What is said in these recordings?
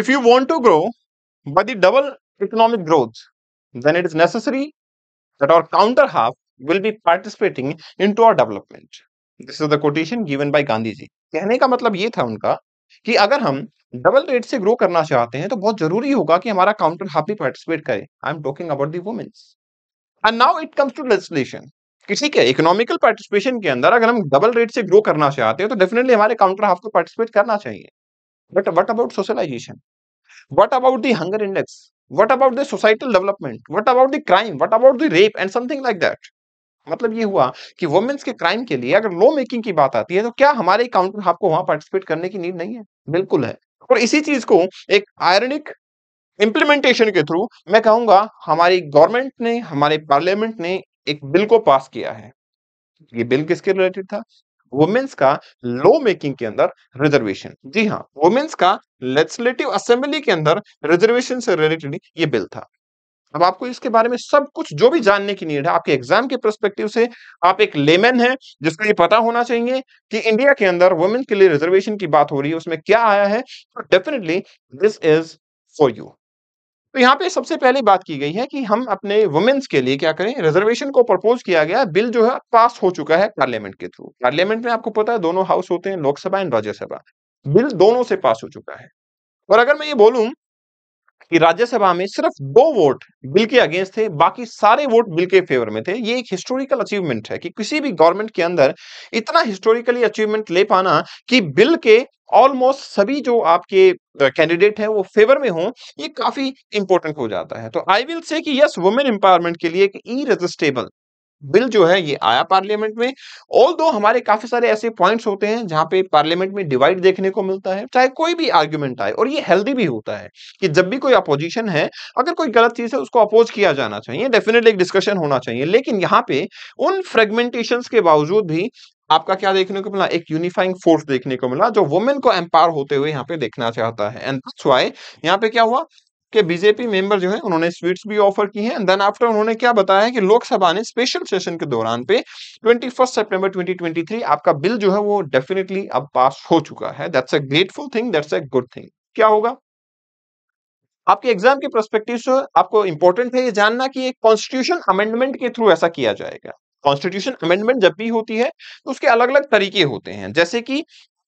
If you want to grow by the double economic growth, then it is necessary that our counter half will be participating into our development. This is the quotation given by Gandhi ji. kehne ka matlab ye tha unka ki agar hum double rate se grow karna chahte hain to bahut zaruri hoga ki hamara counter half bhi participate kare i am talking about the women and now it comes to legislation किसी के economical participation के अंदर अगर हम double rate से grow करना चाहते हैं तो डेफिनेटली हमारे काउंटर हाफ को पार्टिसिपेट करना चाहिए but what about socialisation what about the hunger index what about the societal development what about the crime what about the rape and something like that मतलब ये हुआ कि वुमेन्स के crime के लिए अगर लॉ मेकिंग की बात आती है तो क्या हमारे काउंटर हाफ को वहां पार्टिसिपेट करने की नीड नहीं है बिल्कुल है और इसी चीज को एक आयरनिक इंप्लीमेंटेशन के थ्रू मैं कहूंगा हमारी गवर्नमेंट ने हमारे पार्लियामेंट ने एक बिल को पास किया है ये बिल किसके रिलेटेड था वुमेन्स का लॉ मेकिंग के अंदर रिजर्वेशन जी हाँ वुमेन्स का लेजिस्लेटिव असेंबली के अंदर रिजर्वेशन से रिलेटेड ये बिल था अब आपको इसके बारे में सब कुछ जो भी जानने की नीड है आपके एग्जाम के परस्पेक्टिव से आप एक लेमेन है जिसको ये पता होना चाहिए कि इंडिया के अंदर वुमेन के लिए रिजर्वेशन की बात हो रही है उसमें क्या आया है तो definitely this is for you तो यहाँ पे सबसे पहले बात की गई है कि हम अपने वुमेन्स के लिए क्या करें रिजर्वेशन को प्रपोज किया गया बिल जो है पास हो चुका है पार्लियामेंट के थ्रू पार्लियामेंट में आपको पता है दोनों हाउस होते हैं लोकसभा एंड राज्यसभा बिल दोनों से पास हो चुका है और अगर मैं ये बोलूं कि राज्यसभा में सिर्फ दो वोट बिल के अगेंस्ट थे बाकी सारे वोट बिल के फेवर में थे ये एक हिस्टोरिकल अचीवमेंट है कि किसी भी गवर्नमेंट के अंदर इतना हिस्टोरिकली अचीवमेंट ले पाना कि बिल के ऑलमोस्ट सभी जो आपके कैंडिडेट हैं वो फेवर में हों ये काफी इंपॉर्टेंट हो जाता है तो आई विल से कि यस वुमेन एम्पावरमेंट के लिए एक ई बिल जो है ये आया पार्लियामेंट में ऑल दो हमारे काफी सारे ऐसे पॉइंट्स होते हैं जहां पे पार्लियामेंट में डिवाइड देखने को मिलता है चाहे कोई भी आर्ग्यूमेंट आए और ये हेल्दी भी होता है कि जब भी कोई अपोजिशन है अगर कोई गलत चीज है उसको अपोज किया जाना चाहिए डेफिनेटली एक डिस्कशन होना चाहिए लेकिन यहाँ पे उन फ्रेगमेंटेशन के बावजूद भी आपका क्या देखने को मिला एक यूनिफाइंग फोर्स देखने को मिला जो वुमेन को एम्पावर होते हुए यहाँ पे देखना चाहता है एंड यहाँ पे क्या हुआ के बीजेपी मेंबर जो है उन्होंने स्वीट्स भी ऑफर की हैं देन आफ्टर उन्होंने क्या बताया है कि लोकसभा ने स्पेशल सेशन के दौरान पे 21 सितंबर 2023 आपका बिल जो है वो डेफिनेटली अब पास हो चुका है that's a grateful thing that's a good thing क्या होगा आपके एग्जाम के परस्पेक्टिव से आपको इंपॉर्टेंट है ये जानना कि एक कॉन्स्टिट्यूशन अमेंडमेंट के थ्रू ऐसा किया जाएगा कॉन्स्टिट्यूशन अमेंडमेंट जब भी होती है तो उसके अलग अलग तरीके होते हैं जैसे कि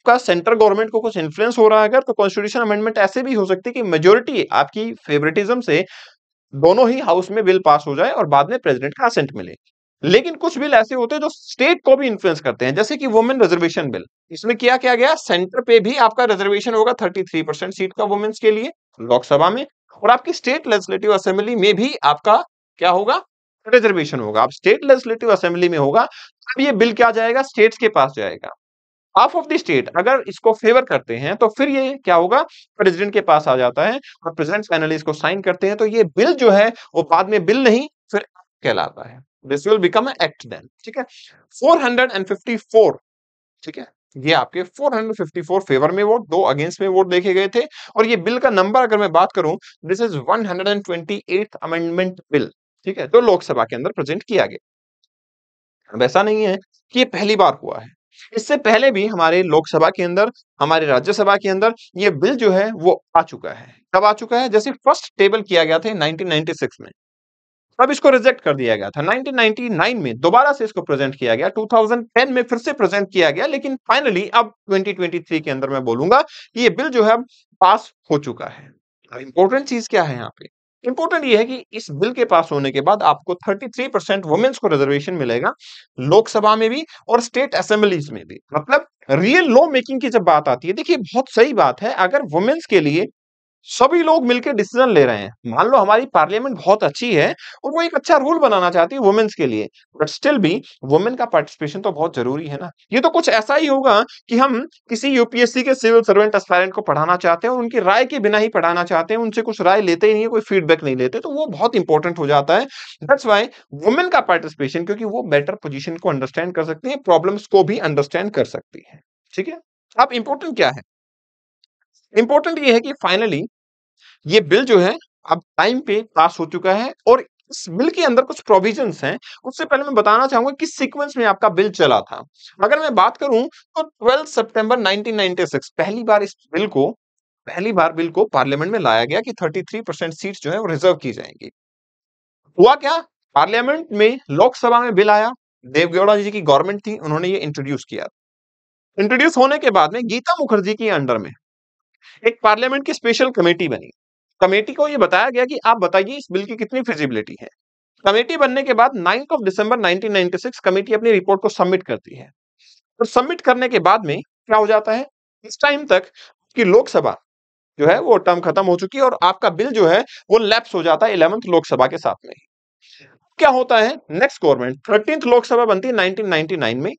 का सेंट्रल गवर्नमेंट को कुछ इन्फ्लुएंस हो रहा है अगर तो कॉन्स्टिट्यूशन अमेंडमेंट ऐसे भी हो सकती है कि मेजोरिटी आपकी फेवरेटिज्म से दोनों ही हाउस में बिल पास हो जाए और बाद में प्रेसिडेंट का असेंट मिले लेकिन कुछ बिल ऐसे होते हैं जो स्टेट को भी इन्फ्लुएंस करते हैं जैसे कि वुमेन रिजर्वेशन बिल इसमें क्या क्या गया सेंटर पे भी आपका रिजर्वेशन होगा 33 परसेंट सीट का वुमेन्स के लिए लोकसभा में और आपकी स्टेट लेजिस्लेटिव असेंबली में भी आपका क्या होगा रिजर्वेशन होगा आप स्टेट लेजिस्लेटिव असेंबली में होगा अब ये बिल क्या जाएगा स्टेट्स के पास जाएगा हाफ ऑफ द स्टेट अगर इसको फेवर करते हैं तो फिर ये क्या होगा प्रेसिडेंट के पास आ जाता है और प्रेसिडेंट फाइनली इसको साइन करते हैं तो ये बिल जो है वो बाद में बिल नहीं फिर कहलाता है this will become act then ठीक है 454 ठीक है ये आपके 454 फेवर में वोट दो अगेंस्ट में वोट देखे गए थे और ये बिल का नंबर अगर मैं बात करूं this is 128th amendment bill ठीक है जो तो लोकसभा के अंदर प्रेजेंट किया गया वैसा नहीं है कि ये पहली बार हुआ है इससे पहले भी हमारे लोकसभा के अंदर हमारे राज्यसभा के अंदर ये बिल जो है वो आ चुका है कब आ चुका है जैसे फर्स्ट टेबल किया गया था 1996 में तब इसको रिजेक्ट कर दिया गया था 1999 में दोबारा से इसको प्रेजेंट किया गया 2010 में फिर से प्रेजेंट किया गया लेकिन फाइनली अब 2023 के अंदर मैं बोलूंगा कि ये बिल जो है पास हो चुका है इंपॉर्टेंट चीज क्या है यहाँ पे इंपॉर्टेंट ये है कि इस बिल के पास होने के बाद आपको 33 परसेंट वुमेन्स को रिजर्वेशन मिलेगा लोकसभा में भी और स्टेट असेंबलीज में भी मतलब रियल लॉ मेकिंग की जब बात आती है देखिए बहुत सही बात है अगर वुमेन्स के लिए सभी लोग मिलकर डिसीजन ले रहे हैं मान लो हमारी पार्लियामेंट बहुत अच्छी है और वो एक अच्छा रूल बनाना चाहती है वुमेन्स के लिए बट स्टिल भी वुमेन का पार्टिसिपेशन तो बहुत जरूरी है ना ये तो कुछ ऐसा ही होगा कि हम किसी यूपीएससी के सिविल सर्वेंट एस्पायरेंट को पढ़ाना चाहते हैं और उनकी राय के बिना ही पढ़ाना चाहते हैं उनसे कुछ राय लेते ही नहीं है कोई फीडबैक नहीं लेते तो वो बहुत इंपॉर्टेंट हो जाता है दैट्स वाई वुमेन का पार्टिसिपेशन क्योंकि वो बेटर पोजिशन को अंडरस्टैंड कर सकती है प्रॉब्लम्स को भी अंडरस्टैंड कर सकती है ठीक है अब इंपॉर्टेंट क्या है इंपॉर्टेंट ये है कि फाइनली ये बिल जो है अब टाइम पे पास हो चुका है और इस बिल के अंदर कुछ प्रोविजन हैं उससे पहले मैं बताना चाहूंगा किस सीक्वेंस में आपका बिल चला था अगर मैं बात करूं तो 12 सितंबर 1996 पहली बार इस बिल को पहली बार बिल को पार्लियामेंट में लाया गया कि 33 परसेंट सीट जो है वो रिजर्व की जाएंगी हुआ क्या पार्लियामेंट में लोकसभा में बिल आया देवगौड़ा जी की गवर्नमेंट थी उन्होंने ये इंट्रोड्यूस किया इंट्रोड्यूस होने के बाद में गीता मुखर्जी के अंडर में एक पार्लियामेंट की स्पेशल कमेटी बनी कमेटी को यह बताया गया कि आप बताइए इस बिल की कितनी फिजिबिलिटी है कमेटी बनने के बाद नाइन्थ ऑफ दिसंबर 1996 कमेटी अपनी रिपोर्ट को सबमिट करती है और तो सबमिट करने के बाद में क्या हो जाता है इस टाइम तक कि लोकसभा जो है वो टर्म खत्म हो चुकी है और आपका बिल जो है वो लैप्स हो जाता है इलेवंथ लोकसभा के साथ में क्या होता है नेक्स्ट गवर्नमेंट थर्टींथ लोकसभा बनती है 1999 में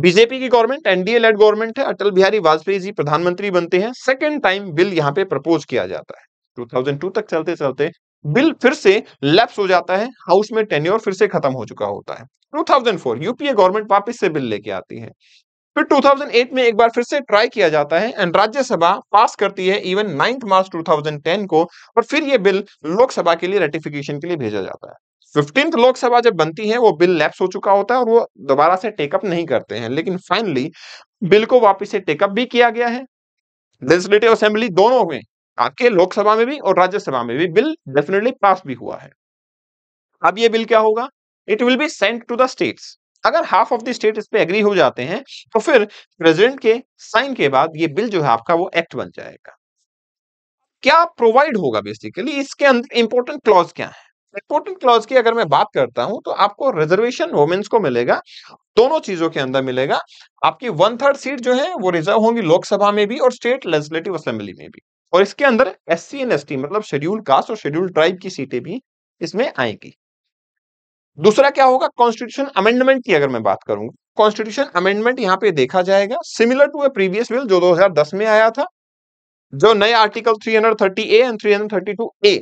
बीजेपी की गवर्नमेंट एनडीए लेड गवर्नमेंट है अटल बिहारी वाजपेयी जी प्रधानमंत्री बनते हैं सेकेंड टाइम बिल यहाँ पे प्रपोज किया जाता है 2002 तक चलते चलते बिल फिर से लैप्स हो जाता है हाउस में टेन्योर फिर से खत्म हो चुका होता है 2004 यूपीए गवर्नमेंट वापस से बिल लेके आती है फिर 2008 में एक बार फिर से ट्राई किया जाता है एंड राज्यसभा पास करती है इवन नाइन्थ मार्च 2010 को और फिर ये बिल लोकसभा के लिए रेटिफिकेशन के लिए भेजा जाता है फिफ्टींथ लोकसभा जब बनती है वो बिल लैप्स हो चुका होता है और वो दोबारा से टेकअप नहीं करते हैं लेकिन फाइनली बिल को वापस से टेकअप भी किया गया है लेजिस्लेटिव असेंबली दोनों में आपके लोकसभा में भी और राज्यसभा में भी बिल डेफिनेटली पास भी हुआ है अब ये बिल क्या होगा it will be sent to the states अगर हाफ ऑफ द स्टेट इस पे एग्री हो जाते हैं तो फिर प्रेसिडेंट के साइन के बाद ये बिल जो है आपका वो एक्ट बन जाएगा क्या प्रोवाइड होगा बेसिकली इसके अंदर इंपॉर्टेंट क्लॉज क्या है टोटल तो क्लॉज की अगर मैं बात करता हूं तो आपको रिजर्वेशन वोमेन्स को मिलेगा दोनों चीजों के अंदर मिलेगा आपकी वन थर्ड सीट जो है वो रिजर्व होंगी लोकसभा में भी और स्टेट लेजिस्लेटिव असेंबली में भी और इसके अंदर S C and S T मतलब शेड्यूल कास्ट और शेड्यूल ट्राइब की सीटें भी इसमें आएंगी दूसरा क्या होगा कॉन्स्टिट्यूशन अमेंडमेंट की अगर मैं बात करूंगा कॉन्स्टिट्यूशन अमेंडमेंट यहाँ पे देखा जाएगा similar to a previous bill जो 2010 में आया था जो नए आर्टिकल 330 ए एंड 332 ए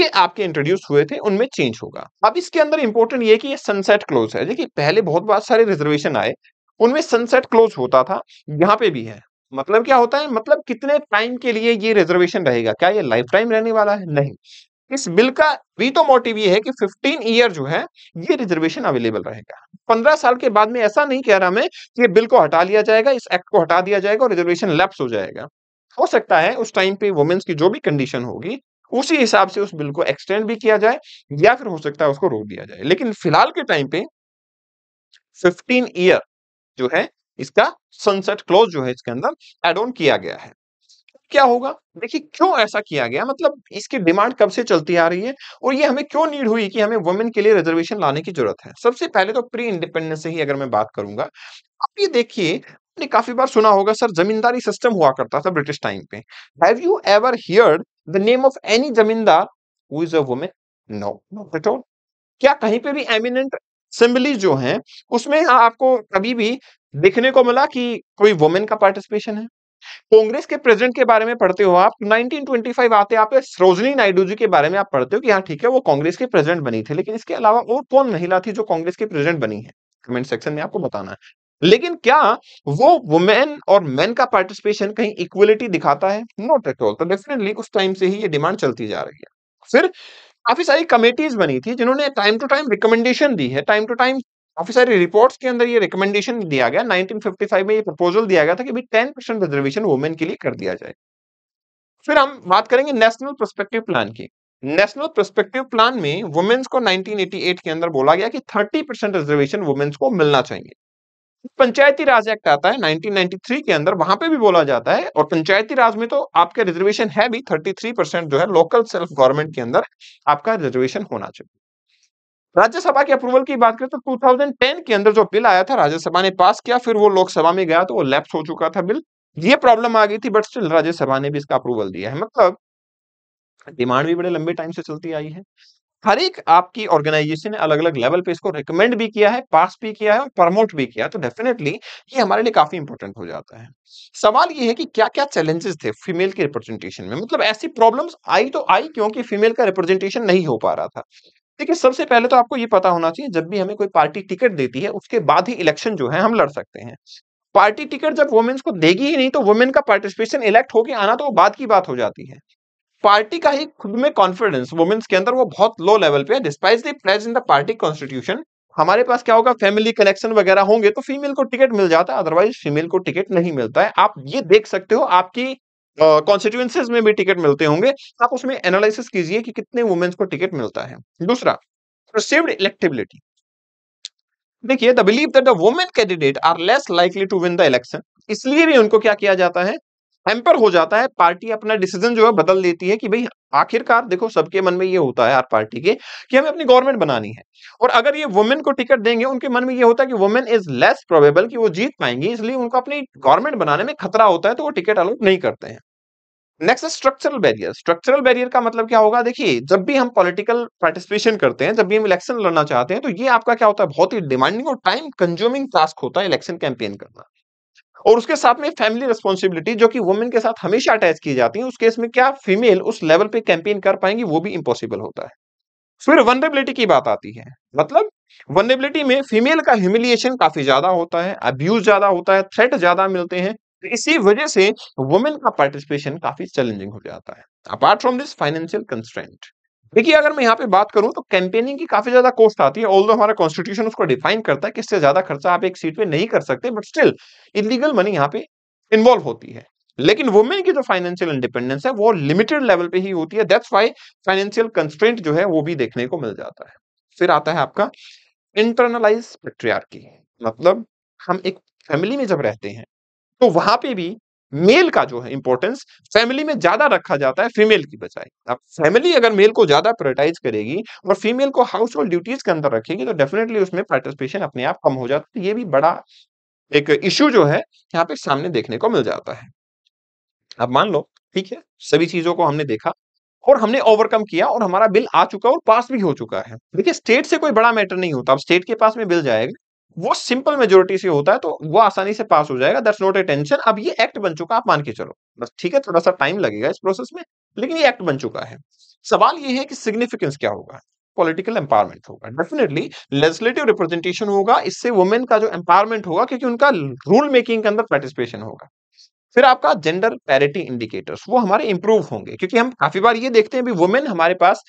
ये आपके इंट्रोड्यूस हुए थे उनमें चेंज होगा अब इसके अंदर इंपॉर्टेंट ये कि ये सनसेट क्लोज है देखिए पहले बहुत बहुत सारे रिजर्वेशन आए उनमें सनसेट क्लोज होता था यहाँ पे भी है मतलब क्या होता है मतलब कितने टाइम के लिए ये रिजर्वेशन रहेगा क्या ये लाइफ टाइम रहने वाला है नहीं इस बिल का भी तो मोटिव ये है कि 15 ईयर जो है ये रिजर्वेशन अवेलेबल रहेगा 15 साल के बाद में ऐसा नहीं कह रहा मैं कि बिल को हटा लिया जाएगा इस एक्ट को हटा दिया जाएगा और रिजर्वेशन लैप्स हो जाएगा हो सकता है उस टाइम पे वुमेन्स की जो भी कंडीशन होगी उसी हिसाब से उस बिल को एक्सटेंड भी किया जाए या फिर हो सकता है उसको रोक दिया जाए लेकिन फिलहाल के टाइम पे 15 ईयर जो है इसका सनसेट क्लोज जो है इसके अंदर एड ऑन किया गया है क्या होगा देखिए क्यों ऐसा किया गया मतलब इसकी डिमांड कब से चलती आ रही है और ये हमें क्यों नीड हुई कि हमें वुमेन के लिए रिजर्वेशन लाने की जरूरत है सबसे पहले तो प्री इंडिपेंडेंस से ही अगर मैं बात करूंगा आप ये देखिए आपने काफी बार सुना होगा सर जमींदारी सिस्टम हुआ करता था ब्रिटिश टाइम पे have you ever heard the name of any zamindar who is a women no not at all क्या कहीं पे भी एमिनेंट सिम्बली जो हैं उसमें आपको कभी भी देखने को मिला कि कोई वुमेन का पार्टिसिपेशन है कांग्रेस के प्रेसिडेंट के बारे में पढ़ते हो आप 1925 आते आप सरोजनी नायडू जी के बारे में आप पढ़ते हो कि हाँ ठीक है वो कांग्रेस के प्रेसिडेंट बनी थी लेकिन इसके अलावा और कौन महिला थी जो कांग्रेस के प्रेसिडेंट बनी है कमेंट सेक्शन में आपको बताना है लेकिन क्या वो वुमेन और मेन का पार्टिसिपेशन कहीं इक्वलिटी दिखाता है नॉट एट ऑल तो डेफिनेटली कुछ टाइम से ही ये डिमांड चलती जा रही है फिर काफी सारी कमेटीज बनी थी जिन्होंने टाइम टू टाइम रिकमेंडेशन दी है टाइम टू टाइम काफी सारी रिपोर्ट्स के अंदर ये रिकमेंडेशन दिया गया 1955 में ये प्रपोजल दिया गया था कि टेन परसेंट रिजर्वेशन वुमेन के लिए कर दिया जाए फिर हम बात करेंगे नेशनल प्रोस्पेक्टिव प्लान की नेशनल प्रोस्पेक्टिव प्लान में वुमेन्स को 1988 के अंदर बोला गया कि 30 परसेंट रिजर्वेशन वुमेन्स को मिलना चाहिए पंचायती राज एक्ट आता है 1993 के अंदर वहां पे भी बोला जाता है और पंचायती राज में तो आपके रिजर्वेशन है भी 33 परसेंट जो है लोकल सेल्फ गवर्नमेंट के अंदर आपका रिजर्वेशन होना चाहिए राज्यसभा के अप्रूवल की बात करें तो 2010 के अंदर जो बिल आया था राज्यसभा ने पास किया फिर वो लोकसभा में गया तो वो लैप्स हो चुका था बिल ये प्रॉब्लम आ गई थी बट स्टिल राज्यसभा ने भी इसका अप्रूवल दिया है मतलब डिमांड भी बड़े लंबे टाइम से चलती आई है हर एक आपकी ऑर्गेनाइजेशन ने अलग अलग लेवल पे इसको रिकमेंड भी किया है पास भी किया है और प्रमोट भी किया तो डेफिनेटली ये हमारे लिए काफी इंपॉर्टेंट हो जाता है सवाल ये है कि क्या क्या चैलेंजेस थे फीमेल के रिप्रेजेंटेशन में मतलब ऐसी प्रॉब्लम्स आई तो आई क्योंकि फीमेल का रिप्रेजेंटेशन नहीं हो पा रहा था देखिए सबसे पहले तो आपको ये पता होना चाहिए जब भी हमें कोई पार्टी टिकट देती है उसके बाद ही इलेक्शन जो है हम लड़ सकते हैं पार्टी टिकट जब वुमेन्स को देगी ही नहीं तो वुमेन का पार्टिसिपेशन इलेक्ट होके आना तो बात की बात हो जाती है पार्टी का ही खुद में कॉन्फिडेंस वुमेन्स के अंदर वो बहुत लो लेवल पे है despite the pledge in the party constitution हमारे पास क्या होगा फैमिली कनेक्शन वगैरह होंगे तो फीमेल को टिकट मिल जाता है अदरवाइज फीमेल को टिकट नहीं मिलता है आप ये देख सकते हो आपकी कॉन्स्टिट्यूंसेज uh, में भी टिकट मिलते होंगे आप उसमें एनालिसिस कीजिए कि कितने वुमेन्स को टिकट मिलता है दूसरा परसिव्ड इलेक्टेबिलिटी देखिए the believe that the women candidate are less likely to win the election इसलिए भी उनको क्या किया जाता है हेम्पर हो जाता है पार्टी अपना डिसीजन जो है बदल देती है कि भाई आखिरकार देखो सबके मन में ये होता है हर पार्टी के कि हमें अपनी गवर्नमेंट बनानी है और अगर ये वुमेन को टिकट देंगे उनके मन में ये होता है कि वुमेन इज लेस प्रोबेबल कि वो जीत पाएंगी इसलिए उनको अपनी गवर्नमेंट बनाने में खतरा होता है तो वो टिकट अलाउट नहीं करते हैं next structural barrier structural barrier का मतलब क्या होगा देखिए जब भी हम पॉलिटिकल पार्टिसिपेशन करते हैं जब भी हम इलेक्शन लड़ना चाहते हैं तो ये आपका क्या होता है बहुत ही डिमांडिंग और टाइम कंज्यूमिंग टास्क होता है इलेक्शन कैंपेन करना और उसके साथ में फैमिली रिस्पॉन्सिबिलिटी जो कि वुमेन के साथ हमेशा अटैच की जाती है उस केस में क्या फीमेल उस लेवल पे कैंपेन कर पाएंगी वो भी इम्पॉसिबल होता है फिर वनरेबिलिटी की बात आती है मतलब वनरेबिलिटी में फीमेल का ह्यूमिलिएशन काफी ज्यादा होता है अब्यूज ज्यादा होता है थ्रेट ज्यादा मिलते हैं तो इसी वजह से वुमेन का पार्टिसिपेशन काफी चैलेंजिंग हो जाता है apart from this financial constant देखिए अगर मैं यहाँ पे बात करूं तो कैंपेनिंग की काफी ज्यादा कॉस्ट आती है ऑल हमारा कॉन्स्टिट्यूशन उसको डिफाइन करता है कि इससे ज्यादा खर्चा आप एक सीट पे नहीं कर सकते बट स्टिल इलीगल मनी यहाँ पे इन्वॉल्व होती है लेकिन वुमेन की जो फाइनेंशियल इंडिपेंडेंस है वो लिमिटेड लेवल पे ही होती है दैट्स वाई फाइनेंशियल कंस्ट्रेंट जो है वो भी देखने को मिल जाता है फिर आता है आपका इंटरनलाइज पेट्रियार मतलब हम एक फैमिली में जब रहते हैं तो वहां पे भी मेल का जो है इंपॉर्टेंस फैमिली में ज्यादा रखा जाता है फीमेल की बजाय अब फैमिली अगर मेल को ज्यादा प्रायोरिटाइज करेगी और फीमेल को हाउस होल्ड ड्यूटीज के अंदर रखेगी तो डेफिनेटली उसमें पार्टिसिपेशन अपने आप कम हो जाता है तो ये भी बड़ा एक इश्यू जो है यहाँ पे सामने देखने को मिल जाता है अब मान लो ठीक है सभी चीजों को हमने देखा और हमने ओवरकम किया और हमारा बिल आ चुका और पास भी हो चुका है देखिए स्टेट से कोई बड़ा मैटर नहीं होता अब स्टेट के पास में बिल जाएगा वो सिंपल मेजोरिटी से होता है तो वो आसानी से पास हो जाएगा दैट्स नॉट ए टेंशन अब ये एक्ट बन चुका आप मान के चलो बस ठीक है थोड़ा सा टाइम लगेगा इस प्रोसेस में लेकिन ये एक्ट बन चुका है सवाल ये है कि सिग्निफिकेंस क्या होगा पॉलिटिकल एम्पावरमेंट होगा डेफिनेटली लेजिस्लेटिव रिप्रेजेंटेशन होगा इससे वुमेन का जो एम्पावरमेंट होगा क्योंकि उनका रूल मेकिंग के अंदर पार्टिसिपेशन होगा फिर आपका जेंडर पैरिटी इंडिकेटर्स वो हमारे इंप्रूव होंगे क्योंकि हम काफी बार ये देखते हैं भी वुमेन हमारे पास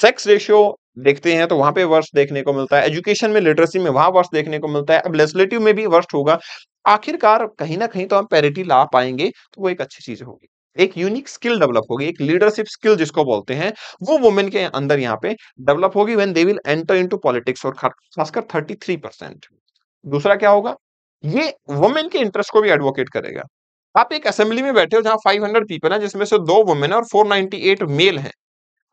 सेक्स रेशियो देखते हैं तो वहां पे वर्ष देखने को मिलता है एजुकेशन में लिटरेसी में वहां वर्ष देखने को मिलता है अब लेजिस्लेटिव में भी वर्ष होगा आखिरकार कहीं ना कहीं तो हम पैरिटी ला पाएंगे तो वो एक अच्छी चीज होगी एक यूनिक स्किल डेवलप होगी एक लीडरशिप स्किल जिसको बोलते हैं वो वुमेन के अंदर यहाँ पे डेवलप होगी when they will enter in politics और खासकर थर्टी परसेंट दूसरा क्या होगा ये वुमेन के इंटरेस्ट को भी एडवोकेट करेगा आप एक असेंबली में बैठे हो जहां 500 पीपल है जिसमें से दो वुमेन और 498 मेल हैं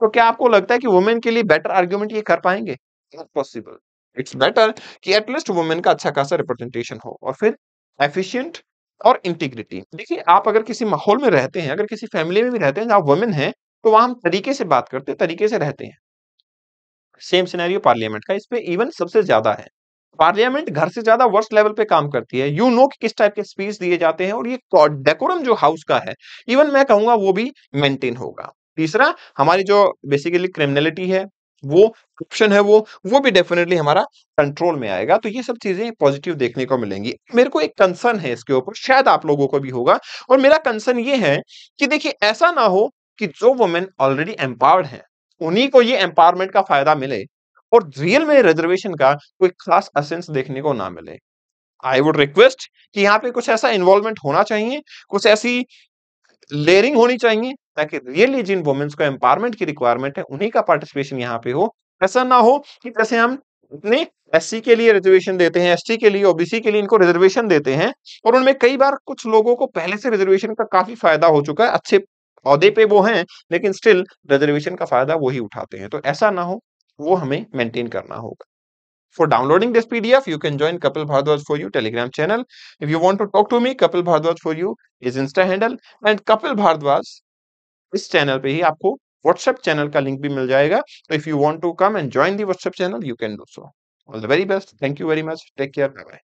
तो क्या आपको लगता है कि वुमेन के लिए बेटर आर्ग्यूमेंट ये कर पाएंगे नॉट पॉसिबल इट्स बेटर कि एटलीस्ट वुमेन का अच्छा खासा रिप्रेजेंटेशन हो और फिर एफिशियंट और इंटीग्रिटी देखिए आप अगर किसी माहौल में रहते हैं अगर किसी फैमिली में भी रहते हैं जहाँ वुमेन है तो वहां हम तरीके से बात करते हैं तरीके से रहते हैं सेम सिनेरियो पार्लियामेंट का इस पर इवन सबसे ज्यादा है पार्लियामेंट घर से ज्यादा वर्स्ट लेवल पे काम करती है यू you नो know कि किस टाइप के स्पीच दिए जाते हैं और ये डेकोरम जो हाउस का है इवन मैं कहूंगा वो भी मेंटेन होगा तीसरा हमारी जो बेसिकली क्रिमिनलिटी है वो करप्शन है वो वो भी डेफिनेटली हमारा कंट्रोल में आएगा तो ये सब चीजें पॉजिटिव देखने को मिलेंगी मेरे को एक कंसर्न है इसके ऊपर शायद आप लोगों को भी होगा और मेरा कंसर्न ये है कि देखिए ऐसा ना हो कि जो वुमेन ऑलरेडी एम्पावर्ड है उन्हीं को ये एम्पावरमेंट का फायदा मिले और रियल में रिजर्वेशन का कोई खास असेंस देखने को ना मिले आई वुड रिक्वेस्ट कि यहाँ पे कुछ ऐसा इन्वॉल्वमेंट होना चाहिए कुछ ऐसी लेयरिंग होनी चाहिए ताकि रियली जिन वुमेन्स को एम्पावरमेंट की रिक्वायरमेंट है उन्हीं का पार्टिसिपेशन यहाँ पे हो ऐसा ना हो कि जैसे हम अपने एस के लिए रिजर्वेशन देते हैं एस के लिए ओबीसी के लिए इनको रिजर्वेशन देते हैं और उनमें कई बार कुछ लोगों को पहले से रिजर्वेशन का काफी फायदा हो चुका है अच्छे पौधे पे वो हैं लेकिन स्टिल रिजर्वेशन का फायदा वो ही उठाते हैं तो ऐसा ना हो वो हमें मेंटेन करना होगा for downloading this PDF, you can join Kapil Bhardwaj for you Telegram channel if you want to talk to me Kapil Bhardwaj for you is Insta handle and Kapil Bhardwaj इस चैनल पे ही आपको व्हाट्सएप चैनल का लिंक भी मिल जाएगा तो if you want to come and join the WhatsApp channel you can do so all the very best thank you very much take care bye bye